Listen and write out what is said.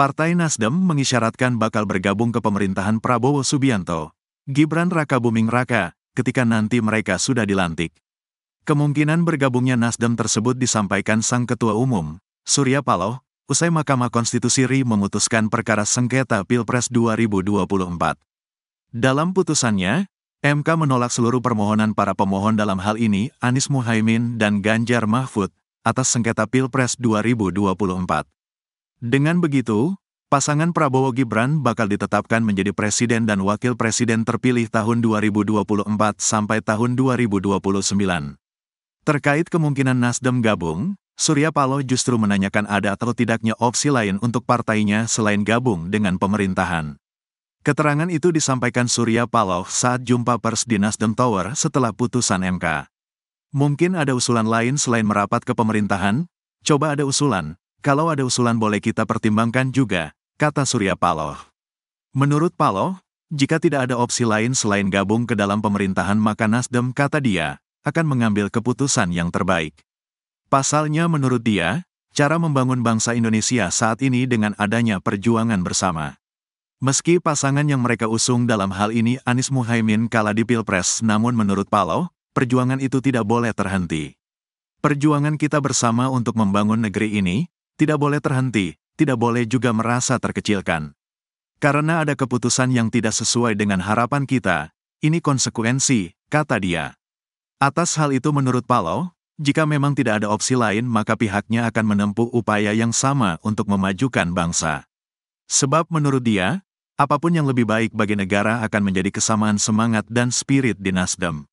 Partai Nasdem mengisyaratkan bakal bergabung ke pemerintahan Prabowo Subianto, Gibran Raka Buming Raka, ketika nanti mereka sudah dilantik. Kemungkinan bergabungnya Nasdem tersebut disampaikan sang Ketua Umum, Surya Paloh, usai Mahkamah Konstitusi RI memutuskan perkara sengketa Pilpres 2024. Dalam putusannya, MK menolak seluruh permohonan para pemohon dalam hal ini Anies Muhaimin dan Ganjar Mahfud atas sengketa Pilpres 2024. Dengan begitu, pasangan Prabowo Gibran bakal ditetapkan menjadi presiden dan wakil presiden terpilih tahun 2024 sampai tahun 2029. Terkait kemungkinan Nasdem gabung, Surya Paloh justru menanyakan ada atau tidaknya opsi lain untuk partainya selain gabung dengan pemerintahan. Keterangan itu disampaikan Surya Paloh saat jumpa pers di Nasdem Tower setelah putusan MK. Mungkin ada usulan lain selain merapat ke pemerintahan? Coba ada usulan, kalau ada usulan boleh kita pertimbangkan juga, kata Surya Paloh. Menurut Paloh, jika tidak ada opsi lain selain gabung ke dalam pemerintahan maka Nasdem, kata dia, akan mengambil keputusan yang terbaik. Pasalnya menurut dia, cara membangun bangsa Indonesia saat ini dengan adanya perjuangan bersama. Meski pasangan yang mereka usung dalam hal ini Anies Muhaimin kalah di Pilpres namun menurut Paloh, perjuangan itu tidak boleh terhenti. Perjuangan kita bersama untuk membangun negeri ini, tidak boleh terhenti, tidak boleh juga merasa terkecilkan. Karena ada keputusan yang tidak sesuai dengan harapan kita, ini konsekuensi, kata dia. Atas hal itu menurut Palo, jika memang tidak ada opsi lain maka pihaknya akan menempuh upaya yang sama untuk memajukan bangsa. Sebab menurut dia, apapun yang lebih baik bagi negara akan menjadi kesamaan semangat dan spirit di Nasdem.